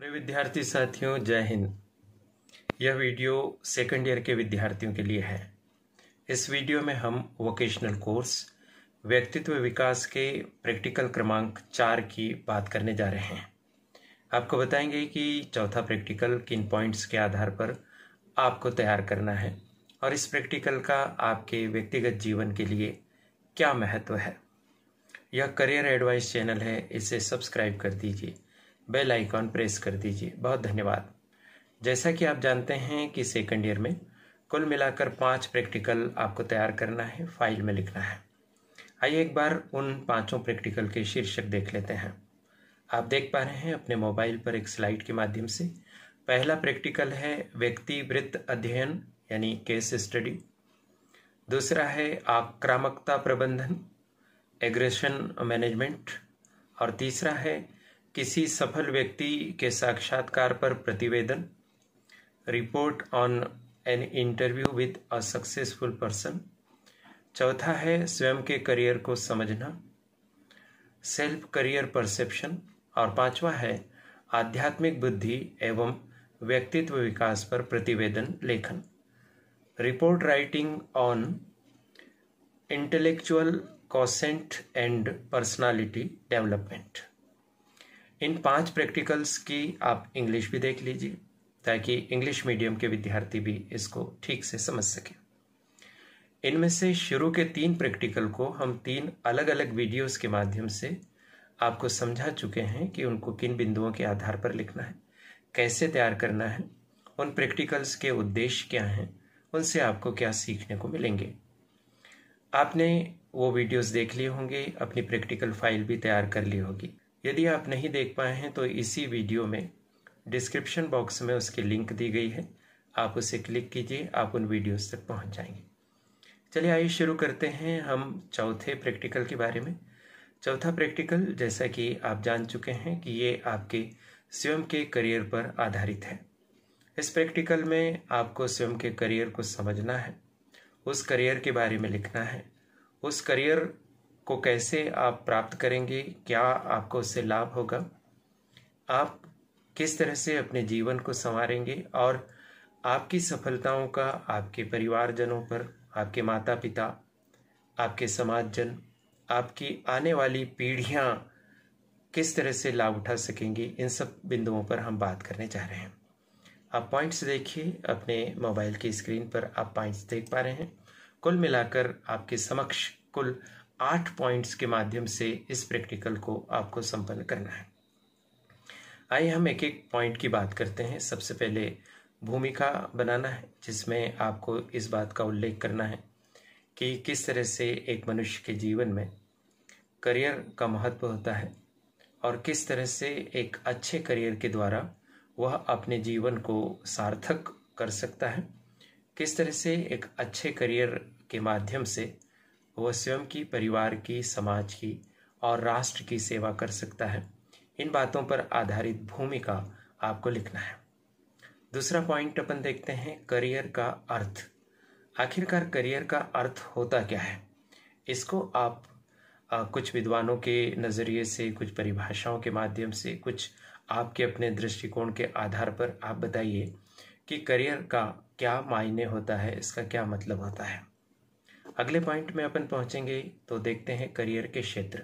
pray विद्यार्थी साथियों जय हिंद यह वीडियो सेकेंड ईयर के विद्यार्थियों के लिए है इस वीडियो में हम वोकेशनल कोर्स व्यक्तित्व विकास के प्रैक्टिकल क्रमांक चार की बात करने जा रहे हैं आपको बताएंगे कि चौथा प्रैक्टिकल किन पॉइंट्स के आधार पर आपको तैयार करना है और इस प्रैक्टिकल का आपके व्यक्तिगत जीवन के लिए क्या महत्व है यह करियर एडवाइस चैनल है इसे सब्सक्राइब कर दीजिए बेल आइकॉन प्रेस कर दीजिए बहुत धन्यवाद जैसा कि आप जानते हैं कि सेकेंड ईयर में कुल मिलाकर पाँच प्रैक्टिकल आपको तैयार करना है फाइल में लिखना है आइए एक बार उन पांचों प्रैक्टिकल के शीर्षक देख लेते हैं आप देख पा रहे हैं अपने मोबाइल पर एक स्लाइड के माध्यम से पहला प्रैक्टिकल है व्यक्ति वृत्त अध्ययन यानी केस स्टडी दूसरा है आक्रामकता प्रबंधन एग्रेशन मैनेजमेंट और तीसरा है किसी सफल व्यक्ति के साक्षात्कार पर प्रतिवेदन report on an interview with a successful person चौथा है स्वयं के करियर को समझना सेल्फ करियर परसेप्शन और पांचवा है आध्यात्मिक बुद्धि एवं व्यक्तित्व विकास पर प्रतिवेदन लेखन report writing on intellectual consent and personality development इन पांच प्रैक्टिकल्स की आप इंग्लिश भी देख लीजिए ताकि इंग्लिश मीडियम के विद्यार्थी भी इसको ठीक से समझ सकें इनमें से शुरू के तीन प्रैक्टिकल को हम तीन अलग अलग वीडियोस के माध्यम से आपको समझा चुके हैं कि उनको किन बिंदुओं के आधार पर लिखना है कैसे तैयार करना है उन प्रैक्टिकल्स के उद्देश्य क्या हैं उनसे आपको क्या सीखने को मिलेंगे आपने वो वीडियोस देख लिए होंगे अपनी प्रैक्टिकल फाइल भी तैयार कर ली होगी यदि आप नहीं देख पाए हैं तो इसी वीडियो में डिस्क्रिप्शन बॉक्स में उसकी लिंक दी गई है आप उसे क्लिक कीजिए आप उन वीडियोस तक पहुंच जाएंगे चलिए आइए शुरू करते हैं हम चौथे प्रैक्टिकल के बारे में चौथा प्रैक्टिकल जैसा कि आप जान चुके हैं कि ये आपके स्वयं के करियर पर आधारित है इस प्रैक्टिकल में आपको स्वयं के करियर को समझना है उस करियर के बारे में लिखना है उस करियर को कैसे आप प्राप्त करेंगे क्या आपको उससे लाभ होगा आप किस तरह से अपने जीवन को संवारेंगे और आपकी सफलताओं का आपके परिवारजनों पर आपके माता पिता आपके समाजजन आपकी आने वाली पीढ़ियाँ किस तरह से लाभ उठा सकेंगी इन सब बिंदुओं पर हम बात करने जा रहे हैं आप पॉइंट्स देखिए अपने मोबाइल की स्क्रीन पर आप पॉइंट्स देख पा रहे हैं कुल मिलाकर आपके समक्ष कुल आठ पॉइंट्स के माध्यम से इस प्रैक्टिकल को आपको संपन्न करना है आइए हम एक एक पॉइंट की बात करते हैं सबसे पहले भूमिका बनाना है जिसमें आपको इस बात का उल्लेख करना है कि किस तरह से एक मनुष्य के जीवन में करियर का महत्व होता है और किस तरह से एक अच्छे करियर के द्वारा वह अपने जीवन को सार्थक कर सकता है किस तरह से एक अच्छे करियर के माध्यम से वह स्वयं की परिवार की समाज की और राष्ट्र की सेवा कर सकता है इन बातों पर आधारित भूमिका आपको लिखना है दूसरा पॉइंट अपन देखते हैं करियर का अर्थ आखिरकार करियर का अर्थ होता क्या है इसको आप आ, कुछ विद्वानों के नज़रिए से कुछ परिभाषाओं के माध्यम से कुछ आपके अपने दृष्टिकोण के आधार पर आप बताइए कि करियर का क्या मायने होता है इसका क्या मतलब होता है अगले पॉइंट में अपन पहुंचेंगे तो देखते हैं करियर के क्षेत्र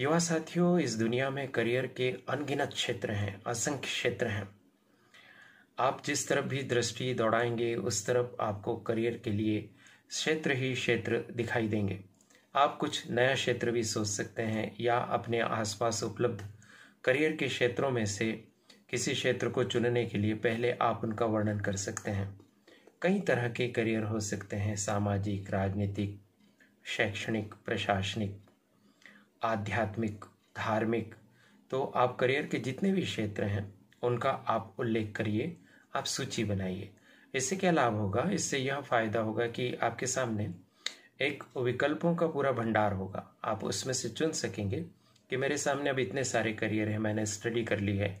युवा साथियों इस दुनिया में करियर के अनगिनत क्षेत्र हैं असंख्य क्षेत्र हैं आप जिस तरफ भी दृष्टि दौड़ाएंगे उस तरफ आपको करियर के लिए क्षेत्र ही क्षेत्र दिखाई देंगे आप कुछ नया क्षेत्र भी सोच सकते हैं या अपने आसपास उपलब्ध करियर के क्षेत्रों में से किसी क्षेत्र को चुनने के लिए पहले आप उनका वर्णन कर सकते हैं कई तरह के करियर हो सकते हैं सामाजिक राजनीतिक शैक्षणिक प्रशासनिक आध्यात्मिक धार्मिक तो आप करियर के जितने भी क्षेत्र हैं उनका आप उल्लेख करिए आप सूची बनाइए इससे क्या लाभ होगा इससे यह फायदा होगा कि आपके सामने एक विकल्पों का पूरा भंडार होगा आप उसमें से चुन सकेंगे कि मेरे सामने अब इतने सारे करियर हैं मैंने स्टडी कर ली है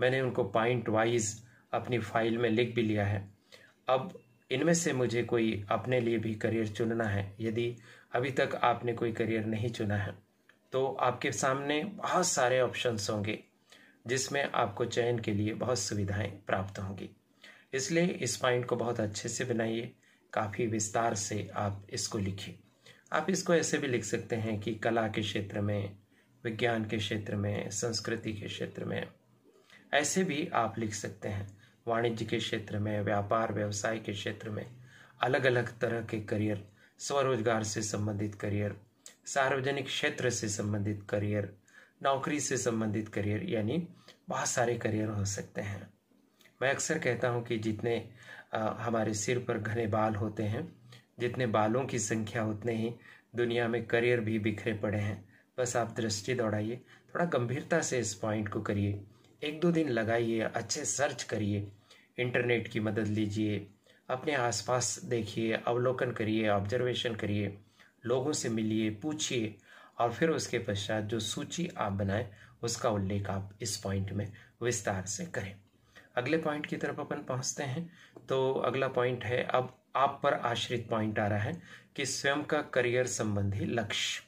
मैंने उनको पॉइंट वाइज अपनी फाइल में लिख भी लिया है अब इनमें से मुझे कोई अपने लिए भी करियर चुनना है यदि अभी तक आपने कोई करियर नहीं चुना है तो आपके सामने बहुत सारे ऑप्शंस होंगे जिसमें आपको चयन के लिए बहुत सुविधाएं प्राप्त होंगी इसलिए इस पॉइंट को बहुत अच्छे से बनाइए काफ़ी विस्तार से आप इसको लिखिए आप इसको ऐसे भी लिख सकते हैं कि कला के क्षेत्र में विज्ञान के क्षेत्र में संस्कृति के क्षेत्र में ऐसे भी आप लिख सकते हैं वाणिज्य के क्षेत्र में व्यापार व्यवसाय के क्षेत्र में अलग अलग तरह के करियर स्वरोजगार से संबंधित करियर सार्वजनिक क्षेत्र से संबंधित करियर नौकरी से संबंधित करियर यानी बहुत सारे करियर हो सकते हैं मैं अक्सर कहता हूँ कि जितने हमारे सिर पर घने बाल होते हैं जितने बालों की संख्या उतने ही दुनिया में करियर भी बिखरे पड़े हैं बस आप दृष्टि दौड़ाइए थोड़ा गंभीरता से इस पॉइंट को करिए एक दो दिन लगाइए अच्छे सर्च करिए इंटरनेट की मदद लीजिए अपने आसपास देखिए अवलोकन करिए ऑब्जर्वेशन करिए लोगों से मिलिए पूछिए और फिर उसके पश्चात जो सूची आप बनाएं उसका उल्लेख आप इस पॉइंट में विस्तार से करें अगले पॉइंट की तरफ अपन पहुंचते हैं तो अगला पॉइंट है अब आप पर आश्रित पॉइंट आ रहा है कि स्वयं का करियर संबंधी लक्ष्य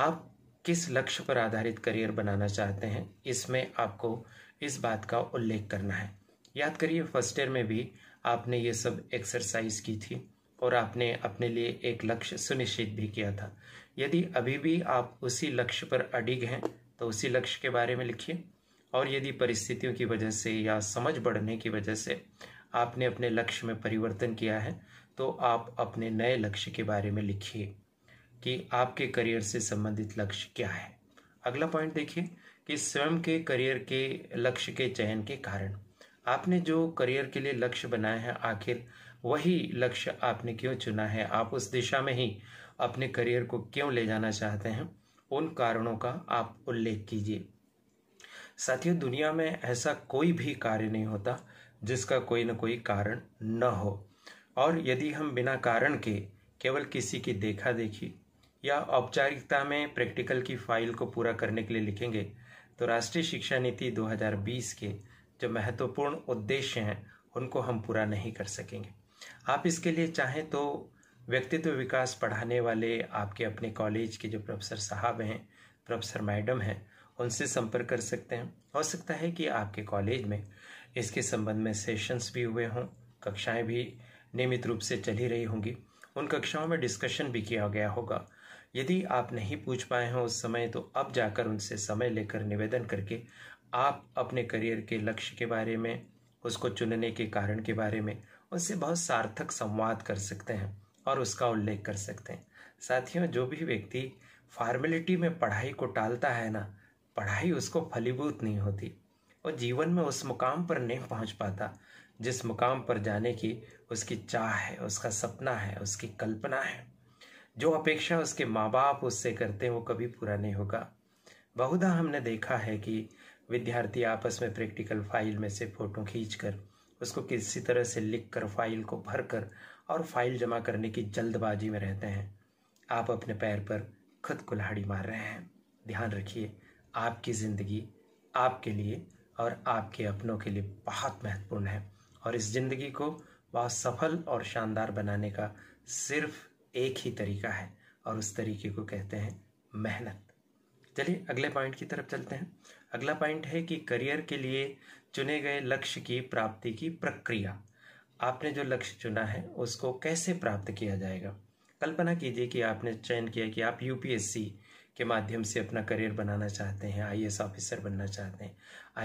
आप किस लक्ष्य पर आधारित करियर बनाना चाहते हैं इसमें आपको इस बात का उल्लेख करना है याद करिए फर्स्ट ईयर में भी आपने ये सब एक्सरसाइज की थी और आपने अपने लिए एक लक्ष्य सुनिश्चित भी किया था यदि अभी भी आप उसी लक्ष्य पर अडिग हैं तो उसी लक्ष्य के बारे में लिखिए और यदि परिस्थितियों की वजह से या समझ बढ़ने की वजह से आपने अपने लक्ष्य में परिवर्तन किया है तो आप अपने नए लक्ष्य के बारे में लिखिए कि आपके करियर से संबंधित लक्ष्य क्या है अगला पॉइंट देखिए कि स्वयं के करियर के लक्ष्य के चयन के कारण आपने जो करियर के लिए लक्ष्य बनाया है आखिर वही लक्ष्य आपने क्यों चुना है आप उस दिशा में ही अपने करियर को क्यों ले जाना चाहते हैं उन कारणों का आप उल्लेख कीजिए साथियों दुनिया में ऐसा कोई भी कार्य नहीं होता जिसका कोई ना कोई कारण न हो और यदि हम बिना कारण के केवल किसी की देखा देखी या औपचारिकता में प्रैक्टिकल की फाइल को पूरा करने के लिए लिखेंगे तो राष्ट्रीय शिक्षा नीति 2020 के जो महत्वपूर्ण उद्देश्य हैं उनको हम पूरा नहीं कर सकेंगे आप इसके लिए चाहें तो व्यक्तित्व विकास पढ़ाने वाले आपके अपने कॉलेज के जो प्रोफेसर साहब हैं प्रोफेसर मैडम हैं उनसे संपर्क कर सकते हैं हो सकता है कि आपके कॉलेज में इसके संबंध में सेशंस भी हुए हों कक्षाएं भी नियमित रूप से चली रही होंगी उन कक्षाओं में डिस्कशन भी किया गया होगा यदि आप नहीं पूछ पाए हैं उस समय तो अब जाकर उनसे समय लेकर निवेदन करके आप अपने करियर के लक्ष्य के बारे में उसको चुनने के कारण के बारे में उनसे बहुत सार्थक संवाद कर सकते हैं और उसका उल्लेख कर सकते हैं साथियों जो भी व्यक्ति फॉर्मेलिटी में पढ़ाई को टालता है ना पढ़ाई उसको फलीभूत नहीं होती और जीवन में उस मुकाम पर नहीं पहुंच पाता जिस मुकाम पर जाने की उसकी चाह है उसका सपना है उसकी कल्पना है जो अपेक्षा उसके माँ बाप उससे करते हैं वो कभी पूरा नहीं होगा बहुधा हमने देखा है कि विद्यार्थी आपस में प्रैक्टिकल फाइल में से फ़ोटो खींचकर उसको किसी तरह से लिख कर फाइल को भर कर और फाइल जमा करने की जल्दबाजी में रहते हैं आप अपने पैर पर खुद कुल्हाड़ी मार रहे हैं ध्यान रखिए आपकी ज़िंदगी आपके लिए और आपके अपनों के लिए बहुत महत्वपूर्ण है और इस ज़िंदगी को बहुत सफल और शानदार बनाने का सिर्फ एक ही तरीका है और उस तरीके को कहते हैं मेहनत चलिए अगले पॉइंट की तरफ चलते हैं अगला पॉइंट है कि करियर के लिए चुने गए लक्ष्य की प्राप्ति की प्रक्रिया आपने जो लक्ष्य चुना है उसको कैसे प्राप्त किया जाएगा कल्पना कीजिए कि आपने चयन किया कि आप यूपीएससी के माध्यम से अपना करियर बनाना चाहते हैं आई ऑफिसर बनना चाहते हैं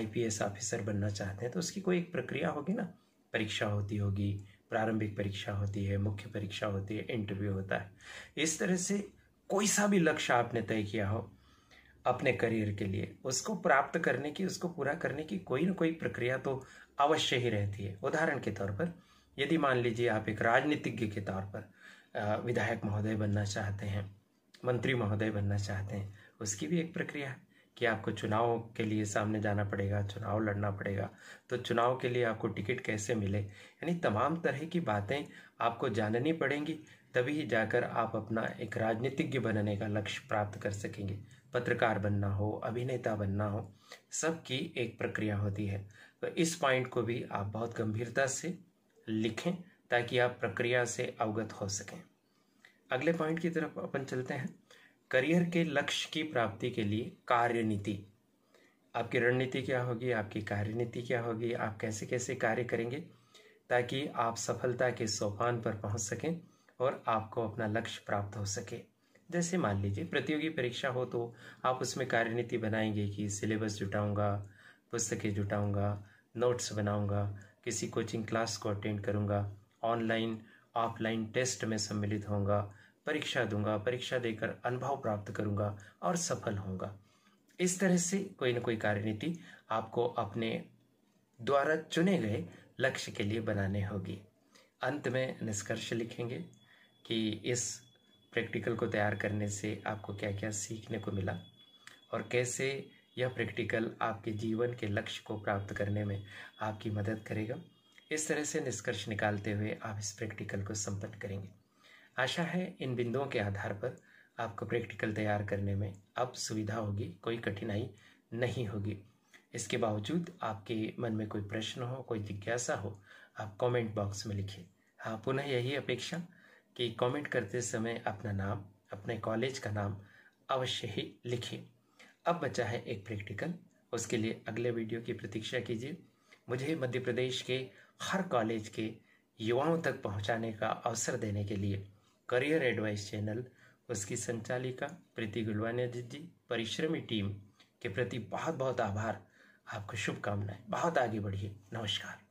आई ऑफिसर बनना चाहते हैं तो उसकी कोई एक प्रक्रिया होगी ना परीक्षा होती होगी प्रारंभिक परीक्षा होती है मुख्य परीक्षा होती है इंटरव्यू होता है इस तरह से कोई सा भी लक्ष्य आपने तय किया हो अपने करियर के लिए उसको प्राप्त करने की उसको पूरा करने की कोई ना कोई प्रक्रिया तो अवश्य ही रहती है उदाहरण के तौर पर यदि मान लीजिए आप एक राजनीतिज्ञ के तौर पर विधायक महोदय बनना चाहते हैं मंत्री महोदय बनना चाहते हैं उसकी भी एक प्रक्रिया है कि आपको चुनाव के लिए सामने जाना पड़ेगा चुनाव लड़ना पड़ेगा तो चुनाव के लिए आपको टिकट कैसे मिले यानी तमाम तरह की बातें आपको जाननी पड़ेंगी तभी जाकर आप अपना एक राजनीतिज्ञ बनने का लक्ष्य प्राप्त कर सकेंगे पत्रकार बनना हो अभिनेता बनना हो सबकी एक प्रक्रिया होती है तो इस पॉइंट को भी आप बहुत गंभीरता से लिखें ताकि आप प्रक्रिया से अवगत हो सकें अगले पॉइंट की तरफ अपन चलते हैं करियर के लक्ष्य की प्राप्ति के लिए कार्यनीति आपकी रणनीति क्या होगी आपकी कार्यनीति क्या होगी आप कैसे कैसे कार्य करेंगे ताकि आप सफलता के सोपान पर पहुंच सकें और आपको अपना लक्ष्य प्राप्त हो सके जैसे मान लीजिए प्रतियोगी परीक्षा हो तो आप उसमें कार्यनीति बनाएंगे कि सिलेबस जुटाऊंगा पुस्तकें जुटाऊंगा नोट्स बनाऊंगा किसी कोचिंग क्लास को अटेंड करूंगा ऑनलाइन ऑफलाइन टेस्ट में सम्मिलित होऊंगा परीक्षा दूंगा परीक्षा देकर अनुभव प्राप्त करूंगा और सफल होऊंगा इस तरह से कोई ना कोई कार्यनीति आपको अपने द्वारा चुने गए लक्ष्य के लिए बनाने होगी अंत में निष्कर्ष लिखेंगे कि इस प्रैक्टिकल को तैयार करने से आपको क्या क्या सीखने को मिला और कैसे यह प्रैक्टिकल आपके जीवन के लक्ष्य को प्राप्त करने में आपकी मदद करेगा इस तरह से निष्कर्ष निकालते हुए आप इस प्रैक्टिकल को संपन्न करेंगे आशा है इन बिंदुओं के आधार पर आपको प्रैक्टिकल तैयार करने में अब सुविधा होगी कोई कठिनाई नहीं होगी इसके बावजूद आपके मन में कोई प्रश्न हो कोई जिज्ञासा हो आप कमेंट बॉक्स में लिखिए हाँ पुनः यही अपेक्षा कि कमेंट करते समय अपना नाम अपने कॉलेज का नाम अवश्य ही लिखें अब बचा है एक प्रैक्टिकल उसके लिए अगले वीडियो की प्रतीक्षा कीजिए मुझे मध्य प्रदेश के हर कॉलेज के युवाओं तक पहुंचाने का अवसर देने के लिए करियर एडवाइस चैनल उसकी संचालिका प्रीति गुलवानिया जी परिश्रमी टीम के प्रति बहुत बहुत आभार आपको शुभकामनाएं बहुत आगे बढ़िए नमस्कार